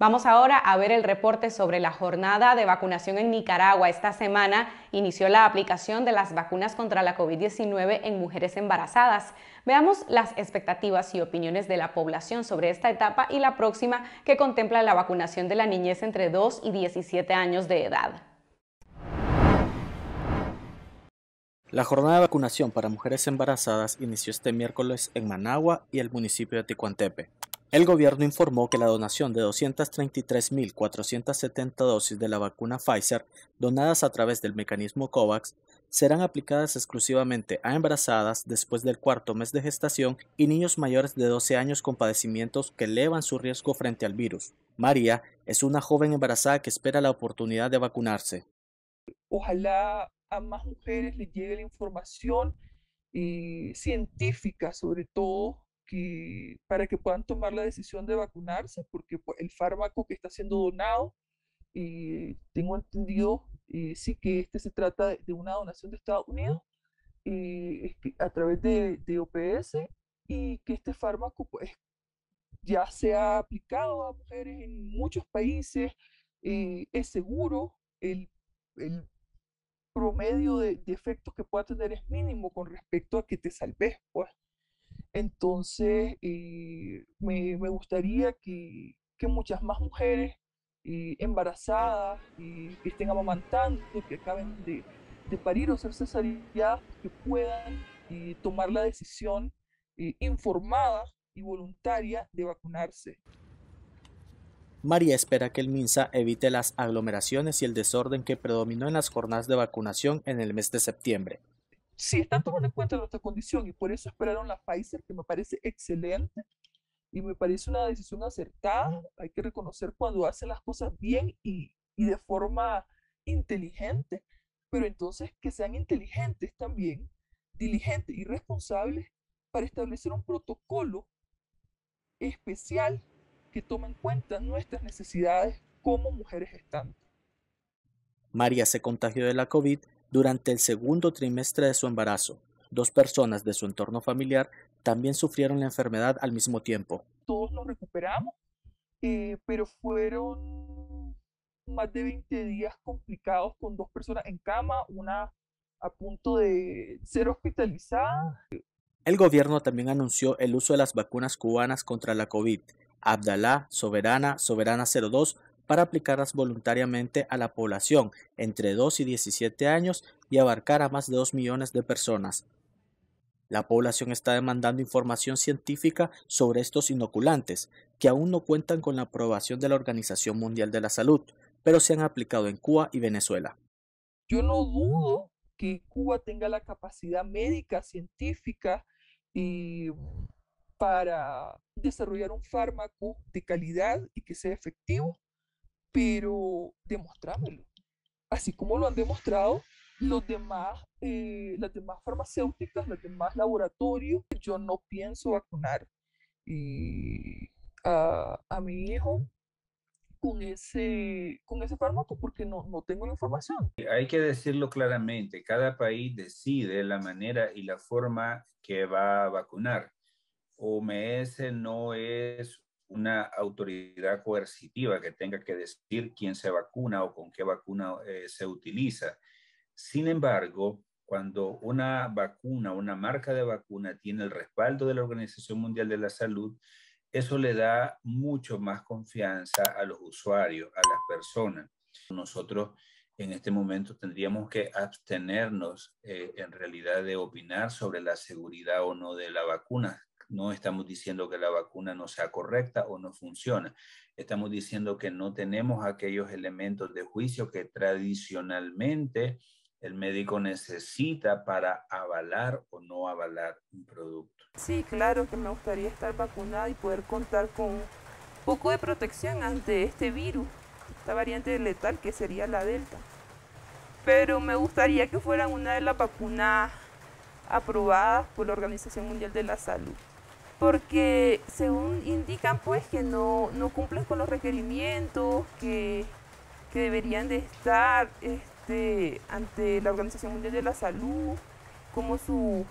Vamos ahora a ver el reporte sobre la jornada de vacunación en Nicaragua. Esta semana inició la aplicación de las vacunas contra la COVID-19 en mujeres embarazadas. Veamos las expectativas y opiniones de la población sobre esta etapa y la próxima que contempla la vacunación de la niñez entre 2 y 17 años de edad. La jornada de vacunación para mujeres embarazadas inició este miércoles en Managua y el municipio de Ticuantepe. El gobierno informó que la donación de 233.470 dosis de la vacuna Pfizer, donadas a través del mecanismo COVAX, serán aplicadas exclusivamente a embarazadas después del cuarto mes de gestación y niños mayores de 12 años con padecimientos que elevan su riesgo frente al virus. María es una joven embarazada que espera la oportunidad de vacunarse. Ojalá a más mujeres les llegue la información eh, científica, sobre todo para que puedan tomar la decisión de vacunarse, porque pues, el fármaco que está siendo donado, y eh, tengo entendido, eh, sí que este se trata de una donación de Estados Unidos eh, a través de, OPS y que este fármaco pues, ya se ha aplicado a mujeres en muchos países, es seguro, el, promedio de, efectos que pueda tener es mínimo con respecto a que te salves, pues. Entonces, eh, me, gustaría que, muchas más mujeres eh, embarazadas, y eh, que estén amamantando, que acaben de, parir o ser cesáreas, que puedan tomar la decisión informada y voluntaria de vacunarse. María espera que el MINSA evite las aglomeraciones y el desorden que predominó en las jornadas de vacunación en el mes de septiembre sí están tomando en cuenta nuestra condición y por eso esperaron la Pfizer, que me parece excelente y me parece una decisión acertada. Hay que reconocer cuando hacen las cosas bien y, y de forma inteligente, pero entonces que sean inteligentes también, diligentes y responsables para establecer un protocolo especial que tome en cuenta nuestras necesidades como mujeres gestantes. María se contagió de la COVID durante el segundo trimestre de su embarazo, dos personas de su entorno familiar también sufrieron la enfermedad al mismo tiempo. Todos nos recuperamos, eh, mm. pero fueron más de 20 días complicados con dos personas en cama, una a punto de ser hospitalizada. El gobierno también anunció el uso de las vacunas cubanas contra la COVID, Abdalá, Soberana, Soberana 02, para aplicarlas voluntariamente a la población entre 2 y 17 años y abarcar a más de 2 millones de personas. La población está demandando información científica sobre estos inoculantes, que aún no cuentan con la aprobación de la Organización Mundial de la Salud, pero se han aplicado en Cuba y Venezuela. Yo no dudo que Cuba tenga la capacidad médica, científica y para desarrollar un fármaco de calidad y que sea efectivo pero mm. demostrámelo. Así como lo han demostrado los demás, eh, las demás farmacéuticas, los demás laboratorios, yo no pienso vacunar eh, a, mi hijo mm. con ese, con ese fármaco porque no, no tengo la información. Eh, hay que decirlo claramente, cada país decide la manera y la forma que va a vacunar. OMS no es una autoridad coercitiva que tenga que decir quién se vacuna o con qué vacuna eh, se utiliza. Sin embargo, cuando una vacuna, una marca de vacuna tiene el respaldo de la Organización Mundial de la Salud, eso le da mucho más confianza a los usuarios, a las personas. Nosotros en este momento tendríamos que abstenernos eh, en realidad de opinar sobre la seguridad o no de la vacuna. No estamos diciendo que la vacuna no sea correcta o no funciona. Estamos diciendo que no tenemos aquellos elementos de juicio que tradicionalmente el médico necesita para avalar o no avalar un producto. Sí, claro que me gustaría estar vacunada y poder contar con un poco de protección ante este virus, esta variante letal que sería la Delta. Pero me gustaría que fuera una de las vacunas aprobadas por la Organización Mundial de la Salud porque según indican pues que no, no cumplen con los requerimientos que, que deberían de estar este, ante la Organización Mundial de la Salud, como su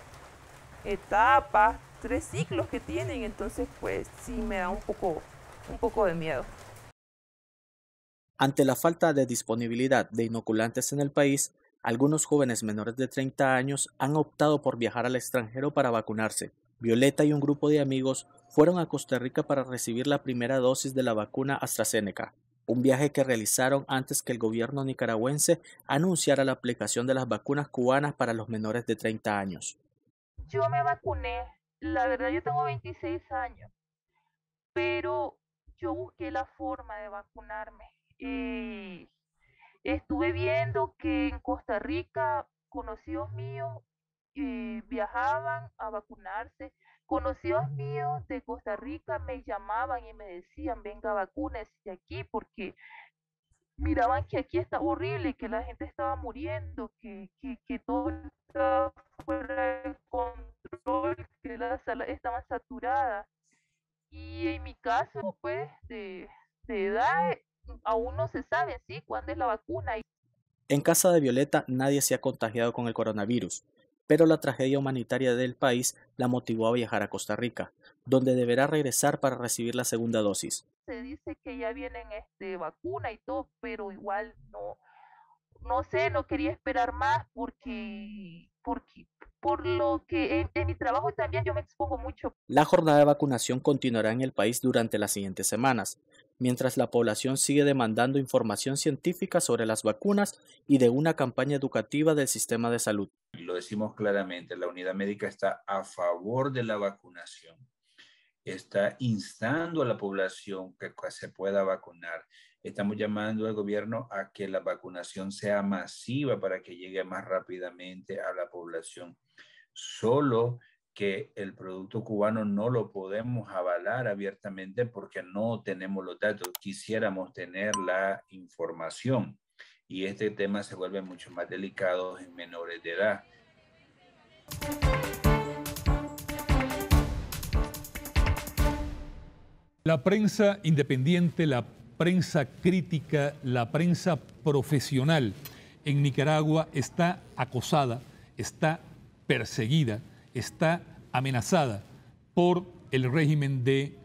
etapa, tres ciclos que tienen, entonces pues sí me da un poco, un poco de miedo. Ante la falta de disponibilidad de inoculantes en el país, algunos jóvenes menores de 30 años han optado por viajar al extranjero para vacunarse, Violeta y un grupo de amigos fueron a Costa Rica para recibir la primera dosis de la vacuna AstraZeneca, un viaje que realizaron antes que el gobierno nicaragüense anunciara la aplicación de las vacunas cubanas para los menores de 30 años. Yo me vacuné, la verdad yo tengo 26 años, pero yo busqué la forma de vacunarme. y mm. eh, estuve viendo que en Costa Rica conocidos míos viajaban a vacunarse. Conocidos míos de Costa Rica me llamaban y me decían, venga, vacúnese aquí porque miraban que aquí está horrible, que la gente estaba muriendo, que, que, todo estaba fuera de control, que la sala estaba saturada Y en mi caso, pues, de, de edad, aún no se sabe, ¿sí?, cuándo es la vacuna. En casa de Violeta nadie se ha contagiado con el coronavirus, pero la tragedia humanitaria del país la motivó a viajar a Costa Rica, donde deberá regresar para recibir la segunda dosis. Se dice que ya vienen este, vacuna y todo, pero igual no, no sé, no quería esperar más porque, porque por lo que en, en, mi trabajo también yo me expongo mucho. La jornada de vacunación continuará en el país durante las siguientes semanas, mientras la población sigue demandando información científica sobre las vacunas y de una campaña educativa del sistema de salud. Lo decimos claramente, la unidad médica está a favor de la vacunación, está instando a la población que se pueda vacunar. Estamos llamando al gobierno a que la vacunación sea masiva para que llegue más rápidamente a la población. Solo que el producto cubano no lo podemos avalar abiertamente porque no tenemos los datos. Quisiéramos tener la información y este tema se vuelve mucho más delicado en menores de edad. La prensa independiente, la prensa crítica, la prensa profesional en Nicaragua está acosada, está perseguida está amenazada por el régimen de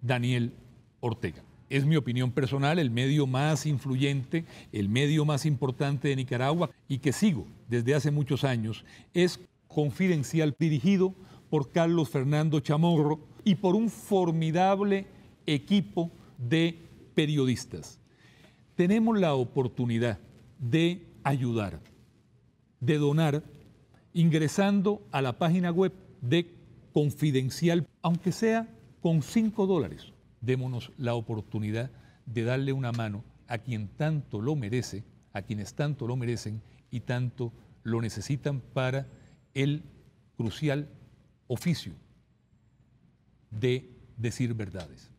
Daniel Ortega. Es mi opinión personal, el medio más influyente, el medio más importante de Nicaragua y que sigo desde hace muchos años, es Confidencial, dirigido por Carlos Fernando Chamorro y por un formidable equipo de periodistas. Tenemos la oportunidad de ayudar, de donar ingresando a la página web de Confidencial, aunque sea con 5 dólares, démonos la oportunidad de darle una mano a quien tanto lo merece, a quienes tanto lo merecen y tanto lo necesitan para el crucial oficio de decir verdades.